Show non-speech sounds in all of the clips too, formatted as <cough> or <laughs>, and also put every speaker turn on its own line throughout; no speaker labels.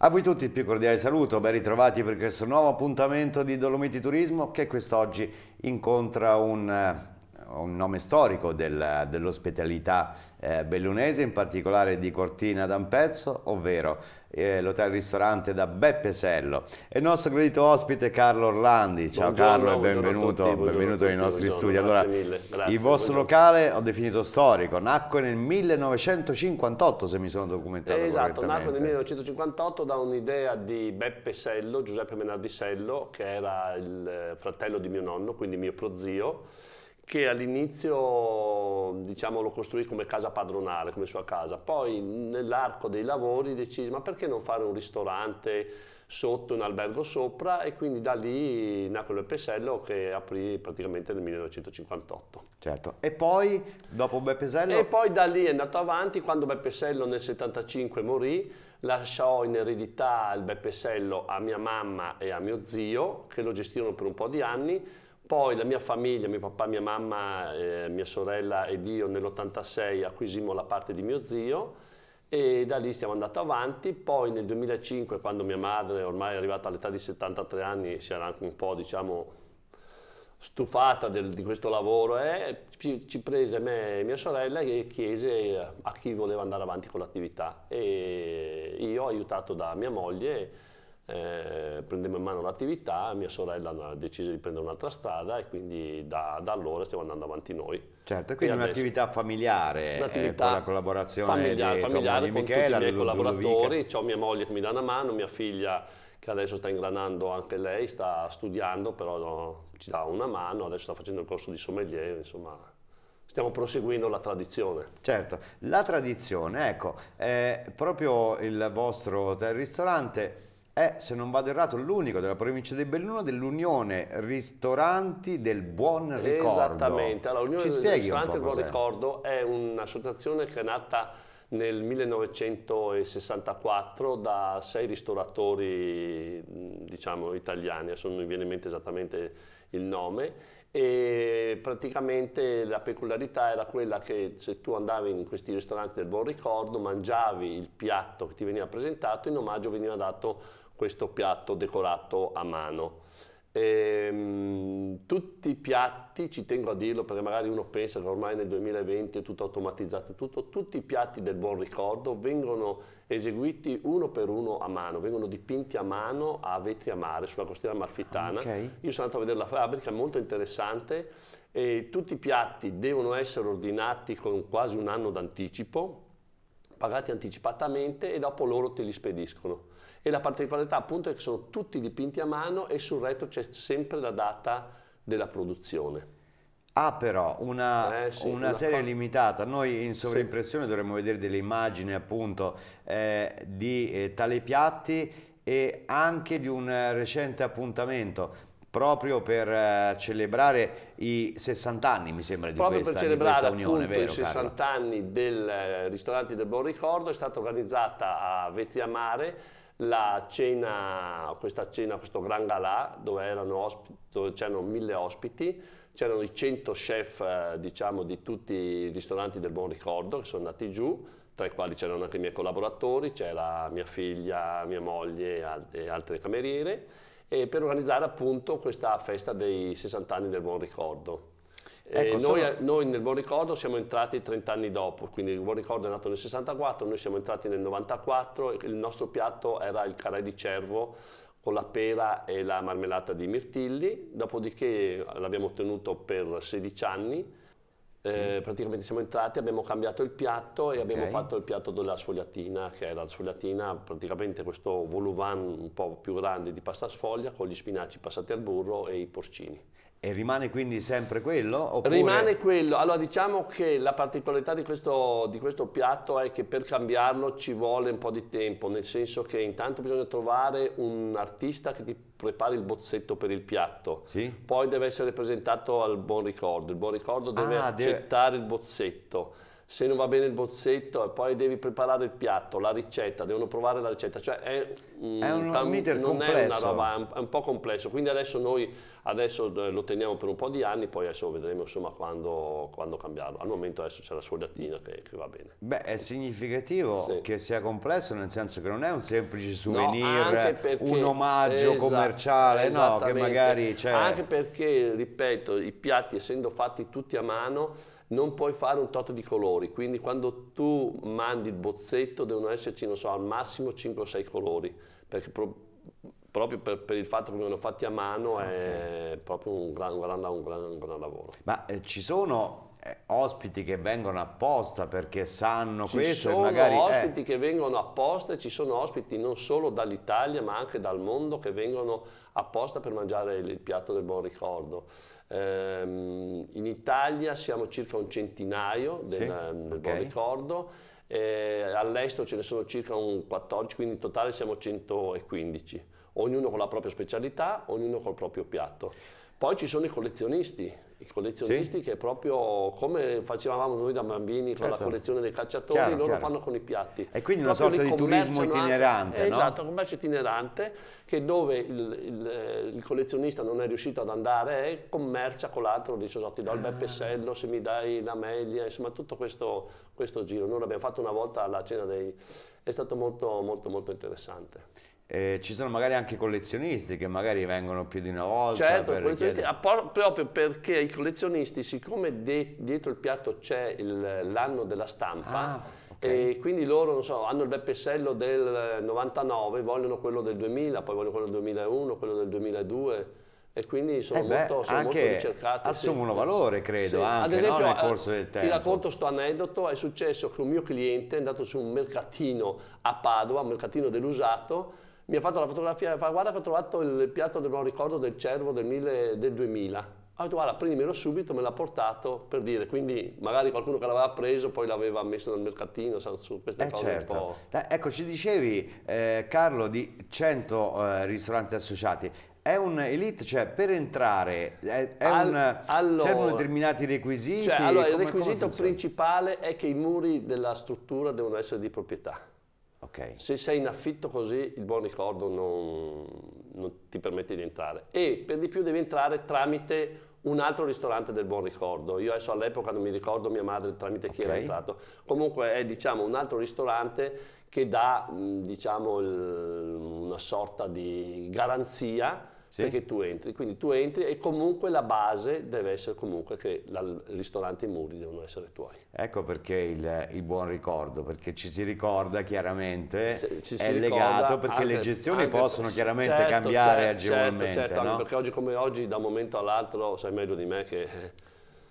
A voi tutti il più cordiale saluto, ben ritrovati per questo nuovo appuntamento di Dolomiti Turismo che quest'oggi incontra un eh, un nome storico del, dell'ospitalità eh, bellunese, in particolare di Cortina d'Ampezzo, ovvero eh, l'hotel-ristorante da Beppe Sello. E il nostro credito ospite Carlo Orlandi. Ciao buongiorno, Carlo e benvenuto, tutti, benvenuto tutti, nei nostri studi. Allora, grazie grazie, il vostro buongiorno. locale ho definito storico, nacque nel 1958 se mi sono documentato eh, Esatto, nacque nel
1958 da un'idea di Beppe Sello, Giuseppe Menardi Sello, che era il eh, fratello di mio nonno, quindi mio prozio che all'inizio diciamo, lo costruì come casa padronale, come sua casa, poi nell'arco dei lavori decise ma perché non fare un ristorante sotto, un albergo sopra e quindi da lì nacque il Pesello che aprì praticamente nel 1958. Certo, e poi dopo Beppesello? E poi da lì è andato avanti, quando Beppesello nel 1975 morì, lasciò in eredità il Beppesello a mia mamma e a mio zio che lo gestirono per un po' di anni poi la mia famiglia, mio papà, mia mamma, eh, mia sorella ed io nell'86 acquisimmo la parte di mio zio e da lì siamo andati avanti. Poi nel 2005, quando mia madre ormai è arrivata all'età di 73 anni, si era anche un po', diciamo, stufata del, di questo lavoro, eh, ci, ci, prese me e mia sorella e chiese a chi voleva andare avanti con l'attività. E io, aiutato da mia moglie, eh, prendiamo in mano l'attività, mia sorella ha deciso di prendere un'altra strada e quindi da, da allora stiamo andando avanti noi.
Certo, quindi un'attività
familiare, eh, un'attività eh, con la collaborazione
familiare, familiare con Michela, tutti i miei collaboratori,
ho mia moglie che mi dà una mano, mia figlia che adesso sta ingranando anche lei, sta studiando, però no, ci dà una mano, adesso sta
facendo il corso di sommelier, insomma stiamo proseguendo la
tradizione.
Certo, la tradizione, ecco, eh, proprio il vostro ristorante è, se non vado errato, l'unico della provincia di Belluno dell'Unione Ristoranti del Buon Ricordo. Esattamente, allora, l'Unione Ristoranti del Buon
Ricordo è un'associazione che è nata nel 1964 da sei ristoratori diciamo, italiani, adesso non mi viene in mente esattamente il nome, e praticamente la peculiarità era quella che se tu andavi in questi ristoranti del buon ricordo mangiavi il piatto che ti veniva presentato in omaggio veniva dato questo piatto decorato a mano. E, ehm, tutti i piatti, ci tengo a dirlo perché magari uno pensa che ormai nel 2020 è tutto automatizzato, tutto, tutti i piatti del buon ricordo vengono eseguiti uno per uno a mano, vengono dipinti a mano a vetri a mare sulla costiera amalfitana. Ah, okay. Io sono andato a vedere la fabbrica, è molto interessante. E tutti i piatti devono essere ordinati con quasi un anno d'anticipo, pagati anticipatamente e dopo loro te li spediscono e la particolarità appunto è che sono tutti dipinti a mano e sul retro c'è sempre la data della produzione.
ah, però una, eh, sì, una, una serie fa... limitata, noi in sovrimpressione sì. dovremmo vedere delle immagini appunto eh, di eh, tali piatti e anche di un eh, recente appuntamento proprio per eh, celebrare i 60 anni, mi sembra, di proprio questa, per celebrare, unione, vero, i 60
Carlo? anni del eh, ristorante del Buon Ricordo, è stata organizzata a Vettiamare cena, questa cena, questo gran galà dove, dove c'erano mille ospiti, c'erano i 100 chef eh, diciamo, di tutti i ristoranti del buon ricordo che sono andati giù, tra i quali c'erano anche i miei collaboratori, c'era mia figlia, mia moglie e altre cameriere, e per organizzare appunto questa festa dei 60 anni del buon ricordo. Eh, ecco, noi, sono... noi, nel Buon Ricordo siamo entrati 30 anni dopo, quindi il Buon Ricordo è nato nel 64, noi siamo entrati nel 94, il nostro piatto era il carè di cervo con la pera e la marmellata di mirtilli, dopodiché l'abbiamo ottenuto per 16 anni, eh, praticamente siamo entrati, abbiamo cambiato il piatto e okay. abbiamo fatto il piatto della sfogliatina, che era la sfogliatina, praticamente questo voluvan un po' più grande di pasta sfoglia con gli spinaci passati al burro e i porcini. E rimane quindi
sempre quello? Oppure... Rimane
quello. Allora diciamo che la particolarità di questo, di questo, piatto è che per cambiarlo ci vuole un po' di tempo, nel senso che intanto bisogna trovare un artista che ti prepari il bozzetto per il piatto. Sì? Poi deve essere presentato al buon ricordo. Il buon ricordo deve ah, accettare deve... il bozzetto se non va bene il bozzetto e poi devi preparare il piatto, la ricetta, devono provare la ricetta, cioè è, è un, tam, non complesso. è una roba, è un, po' complesso, quindi adesso noi adesso eh, lo teniamo per un po' di anni, poi adesso vedremo insomma quando, quando cambiarlo, al momento adesso c'è la sfogliatina che, che va bene.
Beh è significativo sì. che sia complesso nel senso che non è un semplice souvenir, no, un omaggio esatto, commerciale, no, che magari c'è... Cioè anche
perché, ripeto, i piatti essendo fatti tutti a mano, non puoi fare un tot di colori, quindi quando tu mandi il bozzetto devono esserci, non so, al massimo 5 o 6 colori, perché pro proprio per, per, il fatto che vengono fatti a mano okay. è proprio un gran, un gran, un gran, un gran
lavoro. Ma eh, ci sono eh, ospiti che vengono apposta perché sanno ci questo. Ci sono magari, eh. ospiti
eh. che vengono apposta e ci sono ospiti non solo dall'Italia ma anche dal mondo che vengono apposta per mangiare il piatto del buon ricordo. Ehm, in Italia siamo circa un centinaio del, sì, del okay. buon ricordo, eh, all'estero ce ne sono circa un 14, quindi in totale siamo 115, ognuno con la propria specialità, ognuno col proprio piatto. Poi ci sono i collezionisti, i collezionisti sì. proprio come facevamo noi da bambini con certo. la collezione dei cacciatori, chiaro, loro chiaro. fanno con i piatti. E quindi una proprio sorta di turismo itinerante. Anche, no? Esatto, commercio itinerante che dove il, il, eh, il, collezionista non è riuscito ad andare eh, commercia con l'altro, dice ti do il bel ah. pessello se mi dai la media, insomma tutto questo, questo giro. Noi l'abbiamo fatto una volta alla cena dei... è stato molto molto molto interessante.
Eh, ci sono magari anche collezionisti che magari vengono più di una volta. Certo, per chiedere...
proprio perché i collezionisti, siccome de dietro il piatto c'è l'anno della stampa, ah, okay. e quindi loro so, hanno il Beppesello del 99, vogliono quello del 2000, poi vogliono quello del 2001, quello del '2002 e quindi sono, eh beh, molto, sono molto ricercate. Assumono sì. valore, credo, sì. anche Ad esempio, no, nel eh, corso del tempo. Ti racconto sto aneddoto, è successo che un mio cliente è andato su un mercatino a Padova, un mercatino dell'usato, mi ha fatto la fotografia, e fa guarda che ho trovato il piatto, non ricordo, del cervo del, mille, del 2000. Ho detto guarda prendimelo subito, me l'ha portato per dire, quindi magari qualcuno che l'aveva preso poi l'aveva messo nel mercatino, sa, su queste eh cose certo. un po'...
Da, ecco, ci dicevi eh, Carlo di 100 eh, ristoranti associati, è un elite, cioè per entrare è, è Al, un, allora, servono determinati requisiti? Cioè, allora, come, il requisito
principale è che i muri della struttura devono essere di proprietà. Okay. Se sei in affitto così il buon ricordo non, non, ti permette di entrare e per di più devi entrare tramite un altro ristorante del buon ricordo. Io adesso all'epoca non mi ricordo mia madre tramite chi okay. era entrato. Comunque è diciamo, un altro ristorante che dà mm, diciamo, il, una sorta di garanzia sì. perché tu entri, quindi tu entri e comunque la base deve essere comunque che la, il ristorante e i muri devono essere tuoi.
Ecco perché il, il buon ricordo, perché ci si ricorda chiaramente, Se, ci è legato perché anche, le gestioni anche, possono chiaramente certo, cambiare certo, agevolmente. Certo, certo no? perché
oggi come oggi da un momento all'altro sai meglio di me che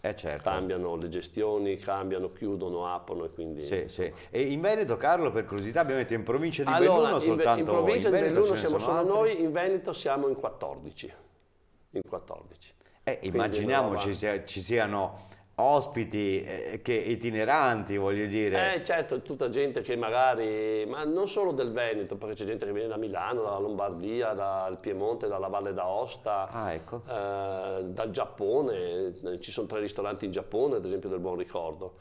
eh certo. cambiano le gestioni, cambiano, chiudono, aprono e quindi... Sì, sì. E in Veneto, Carlo, per curiosità, abbiamo detto in provincia di allora, Belluno in, soltanto... In provincia in di Belluno siamo solo altri.
noi, in Veneto siamo in 14.
In 14. Eh, immaginiamoci ci siano ospiti eh, che itineranti, voglio dire.
Eh certo, tutta gente che magari, ma non solo del Veneto, perché c'è gente che viene da Milano, dalla Lombardia, dal Piemonte, dalla Valle d'Aosta, ah, ecco. eh, dal Giappone, eh, ci sono tre ristoranti in Giappone, ad esempio del Buon Ricordo.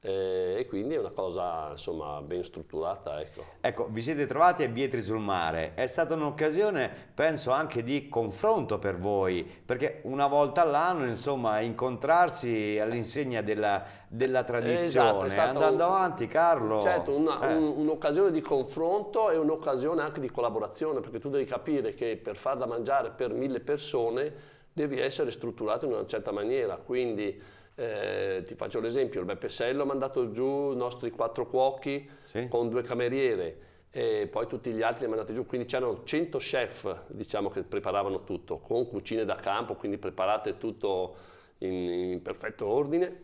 Eh, e quindi è una cosa
insomma ben strutturata. Ecco. ecco, vi siete trovati a Bietri sul Mare, è stata un'occasione penso anche di confronto per voi, perché una volta all'anno insomma incontrarsi all'insegna della, della, tradizione, esatto, andando un, avanti Carlo. Certo, un'occasione
eh. un, un di confronto e un'occasione anche di collaborazione, perché tu devi capire che per far da mangiare per mille persone devi essere strutturato in una certa maniera, quindi eh, ti faccio l'esempio, il Beppe Sello ha mandato giù i nostri quattro cuochi sì. con due cameriere e poi tutti gli altri li ha mandati giù, quindi c'erano 100 chef diciamo, che preparavano tutto, con cucine da campo, quindi preparate tutto in, in perfetto ordine.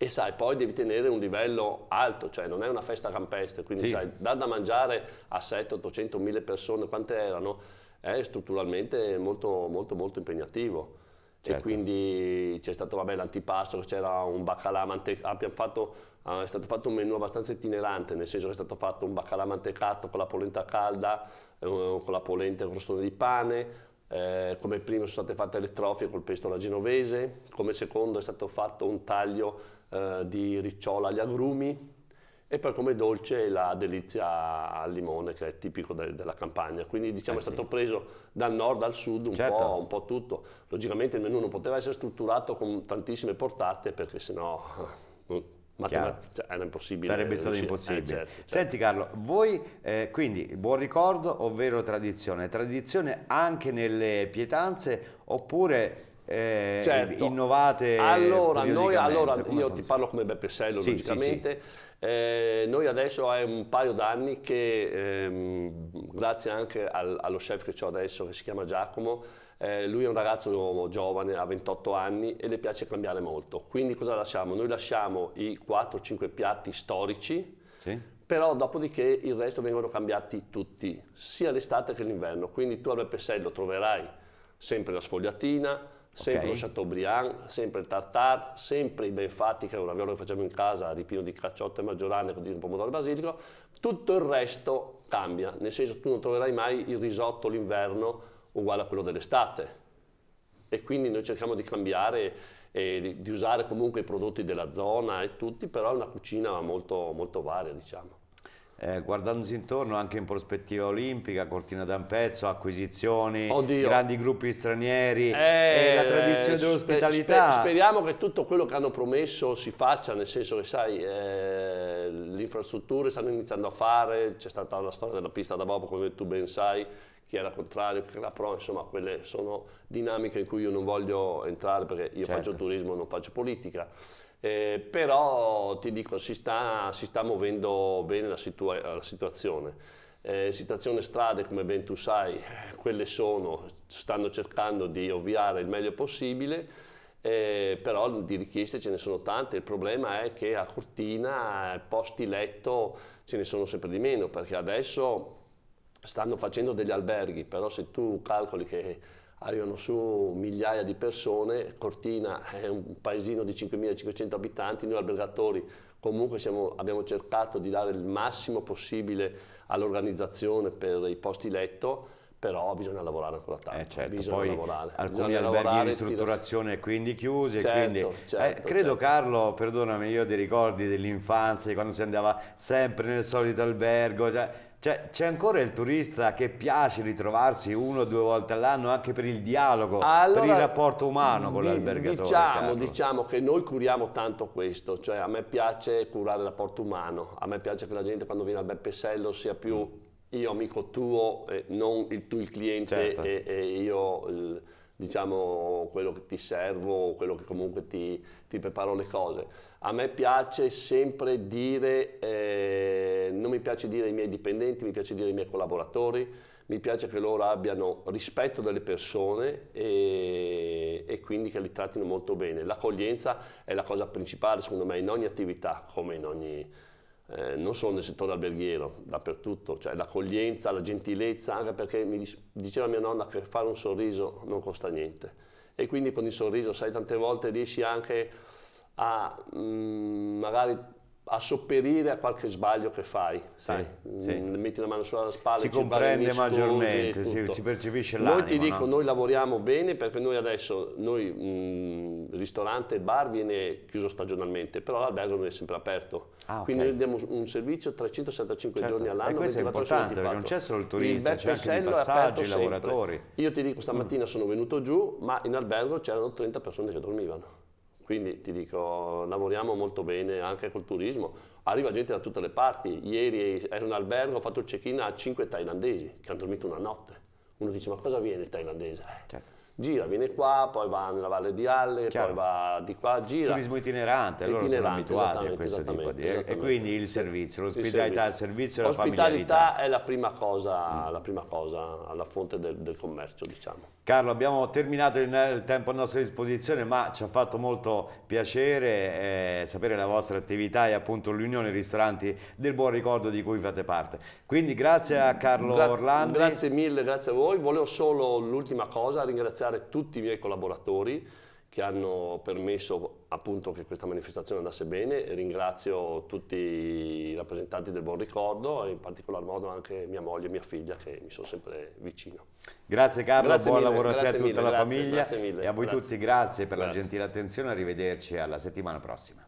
e sai, poi devi tenere un livello alto, cioè non è una festa campestre, quindi sì. sai, dar da mangiare a 7, 800, 1000 persone, quante erano, è strutturalmente molto, molto, molto impegnativo. Certo. E quindi c'è stato vabbè, l'antipasto, c'era un baccalà mantecato, fatto, uh, è stato fatto un menù abbastanza itinerante, nel senso che è stato fatto un baccalà mantecato con la polenta calda, eh, con la polenta e il crostone di pane, eh, come primo sono state fatte le trofie col pesto alla genovese, come secondo è stato fatto un taglio eh, di ricciola agli agrumi, e poi come dolce la delizia al limone che è tipico de- della campagna. Quindi diciamo eh è stato preso dal nord al sud un, certo. po', un, po', tutto. Logicamente il menù non poteva essere strutturato
con tantissime portate perché sennò... <laughs> Matematica cioè, era impossibile. Sarebbe stato riuscire. impossibile. Eh, certo, certo. Senti Carlo, voi eh, quindi buon ricordo, ovvero tradizione, tradizione anche nelle pietanze oppure eh, certo. innovate. Allora, noi, allora io funziona?
ti parlo come Beppe Sello, sì, logicamente. Sì, sì. Eh, noi adesso è un paio d'anni che, ehm, grazie anche al, allo chef che ho adesso, che si chiama Giacomo, eh, lui è un ragazzo giovane, ha 28 anni e le piace cambiare molto. Quindi cosa lasciamo? Noi lasciamo i 4-5 piatti storici, però dopodiché il resto vengono cambiati tutti, sia l'estate che l'inverno. Quindi tu al Beppe Sello troverai sempre la sfogliatina, sempre okay. lo Chateaubriand, sempre il tartare, sempre i ben fatti, che è un raviolo che facciamo in casa, ripieno di cacciotte maggiorane con un pomodoro basilico, tutto il resto cambia, nel senso tu non troverai mai il risotto l'inverno uguale a quello dell'estate. E quindi noi cerchiamo di cambiare e di, di usare comunque i prodotti della zona e tutti, però è una cucina molto, molto
varia, diciamo eh, guardandosi intorno anche in prospettiva olimpica, Cortina d'Ampezzo, acquisizioni, Oddio. grandi gruppi stranieri, eh, eh la tradizione eh, dell'ospitalità. Sper speriamo
che tutto quello che hanno promesso si faccia, nel senso che sai, eh, le infrastrutture stanno iniziando a fare, c'è stata la storia della pista da bob, come tu ben sai, chi era contrario, chi era pro, insomma quelle sono dinamiche in cui io non voglio entrare perché io certo. faccio turismo, non faccio politica eh, però ti dico, si sta, si sta muovendo bene la, situa la situazione. Eh, situazione strade, come ben tu sai, <laughs> quelle sono, stanno cercando di ovviare il meglio possibile, eh, però di richieste ce ne sono tante. Il problema è che a Cortina eh, posti letto ce ne sono sempre di meno, perché adesso stanno facendo degli alberghi, però se tu calcoli che arrivano su migliaia di persone, Cortina è un paesino di 5.500 abitanti, noi albergatori comunque siamo, abbiamo cercato di dare il massimo possibile all'organizzazione per i posti letto, però bisogna lavorare ancora tanto. Eh certo, bisogna poi lavorare. alcuni bisogna alberghi lavorare, in ristrutturazione
tira... quindi chiusi. Certo, quindi... Certo, eh, credo certo. Carlo, perdonami, io dei ricordi dell'infanzia, quando si andava sempre nel solito albergo, cioè, cioè, c'è ancora il turista che piace ritrovarsi uno o due volte all'anno anche per il dialogo, allora, per il rapporto umano con di, l'albergatore. Diciamo,
diciamo, che noi curiamo tanto questo, cioè a me piace curare il rapporto umano, a me piace che la gente quando viene al Beppe Sello sia più io amico tuo, eh, non il, tu il cliente certo. e, e, io il, diciamo quello che ti servo, quello che comunque ti, ti preparo le cose. A me piace sempre dire, eh, non mi piace dire ai miei dipendenti, mi piace dire ai miei collaboratori, mi piace che loro abbiano rispetto delle persone e, e quindi che li trattino molto bene. L'accoglienza è la cosa principale secondo me in ogni attività, come in ogni eh, non solo nel settore alberghiero, dappertutto, cioè l'accoglienza, la gentilezza, anche perché mi diceva mia nonna che fare un sorriso non costa niente. E quindi con il sorriso, sai, tante volte riesci anche a mh, mm, magari a sopperire a qualche sbaglio che fai, sai? Sì, sì. Mm, metti la mano sulla spalla, si comprende maggiormente, si, si, percepisce l'animo. Noi ti dico, no? noi lavoriamo bene perché noi adesso, noi, mh, mm, ristorante, il bar viene chiuso stagionalmente, però l'albergo non è sempre aperto. Ah, okay. Quindi noi diamo un servizio 365 certo. giorni all'anno. E questo è importante perché non c'è solo
il turista, il c'è anche i passaggi, i lavoratori.
Sempre. Io ti dico, stamattina mm. sono venuto giù, ma in albergo c'erano 30 persone che dormivano. Quindi ti dico, lavoriamo molto bene anche col turismo. Arriva gente da tutte le parti. Ieri ero in albergo, ho fatto il check-in a cinque thailandesi che hanno dormito una notte. Uno dice, ma cosa viene il thailandese? Certo gira, viene qua, poi va nella Valle di Alle, Chiaro. poi va di qua, gira. Turismo
itinerante, allora itinerante, sono abituati a questo tipo di... E quindi il servizio, l'ospitalità, il servizio, il servizio e la familiarità.
è la prima cosa, mm. la prima cosa alla fonte del, del, commercio, diciamo.
Carlo, abbiamo terminato il, il, tempo a nostra disposizione, ma ci ha fatto molto piacere eh, sapere la vostra attività e appunto l'Unione Ristoranti del Buon Ricordo di cui fate parte. Quindi grazie a Carlo Gra Orlando. Grazie mille, grazie a
voi. Volevo solo l'ultima cosa, ringraziare ringraziare tutti i miei collaboratori che hanno permesso appunto che questa manifestazione andasse bene. Ringrazio tutti i rappresentanti del Buon Ricordo e in particolar modo anche mia moglie e mia figlia che mi sono sempre
vicino. Grazie Carlo, grazie buon mille, lavoro a te e a tutta mille, la grazie, famiglia grazie mille, e a voi tutti grazie per la gentile attenzione, arrivederci alla settimana prossima.